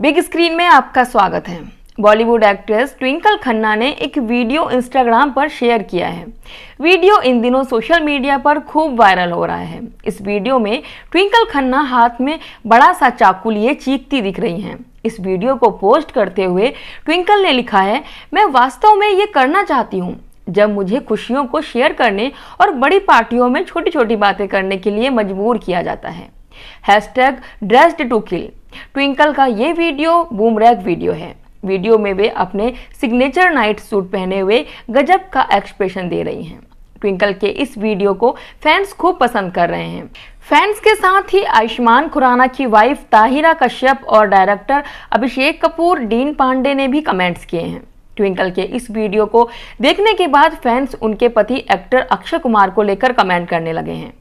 big screen में आपका स्वागत है बॉलीवुड एक्ट्रेस ट्विंकल खन्ना ने एक वीडियो इंस्टाग्राम पर शेयर किया है वीडियो इन दिनों सोशल मीडिया पर खूब वायरल हो रहा है इस वीडियो में ट्विंकल खन्ना हाथ में बड़ा सा चाकू लिए चीखती दिख रही हैं इस वीडियो को पोस्ट करते हुए ट्विंकल ने लिखा है मैं वास्तव में ये करना चाहती हूँ जब मुझे खुशियों को शेयर करने और बड़ी पार्टियों में छोटी छोटी बातें करने के लिए मजबूर किया जाता है hashtag dressed to kill Twinkle का ये वीडियो बूमरैग वीडियो है वीडियो में वे अपने सिग्नेचर नाइट सूट पहने हुए गजब का एक्सप्रेशन दे रही हैं ट्विंकल के इस वीडियो को फैंस खूब पसंद कर रहे हैं फैंस के साथ ही आयुष्मान खुराना की वाइफ ताहिरा कश्यप और डायरेक्टर अभिषेक कपूर डीन पांडे ने भी कमेंट्स किए हैं ट्विंकल के इस वीडियो को देखने के बाद फैंस उनके पति एक्टर अक्षय कुमार को लेकर कमेंट करने लगे हैं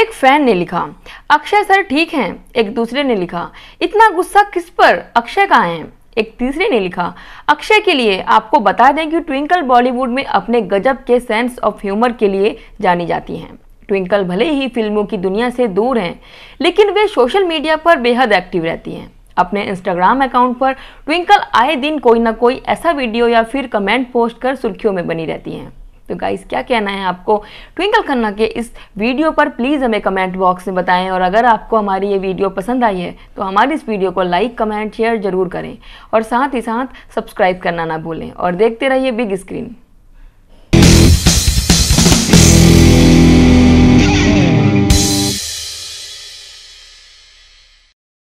एक फैन ने लिखा अक्षय सर ठीक हैं एक दूसरे ने लिखा इतना गुस्सा किस पर अक्षय कहाँ है एक तीसरे ने लिखा अक्षय के लिए आपको बता दें कि ट्विंकल बॉलीवुड में अपने गजब के सेंस ऑफ ह्यूमर के लिए जानी जाती हैं ट्विंकल भले ही फिल्मों की दुनिया से दूर हैं लेकिन वे सोशल मीडिया पर बेहद एक्टिव रहती हैं अपने इंस्टाग्राम अकाउंट पर ट्विंकल आए दिन कोई ना कोई ऐसा वीडियो या फिर कमेंट पोस्ट कर सुर्खियों में बनी रहती हैं तो गाइस क्या कहना है आपको ट्विंकल खन्ना के इस वीडियो पर प्लीज़ हमें कमेंट बॉक्स में बताएं और अगर आपको हमारी ये वीडियो पसंद आई है तो हमारी इस वीडियो को लाइक कमेंट शेयर ज़रूर करें और साथ ही साथ सब्सक्राइब करना ना भूलें और देखते रहिए बिग स्क्रीन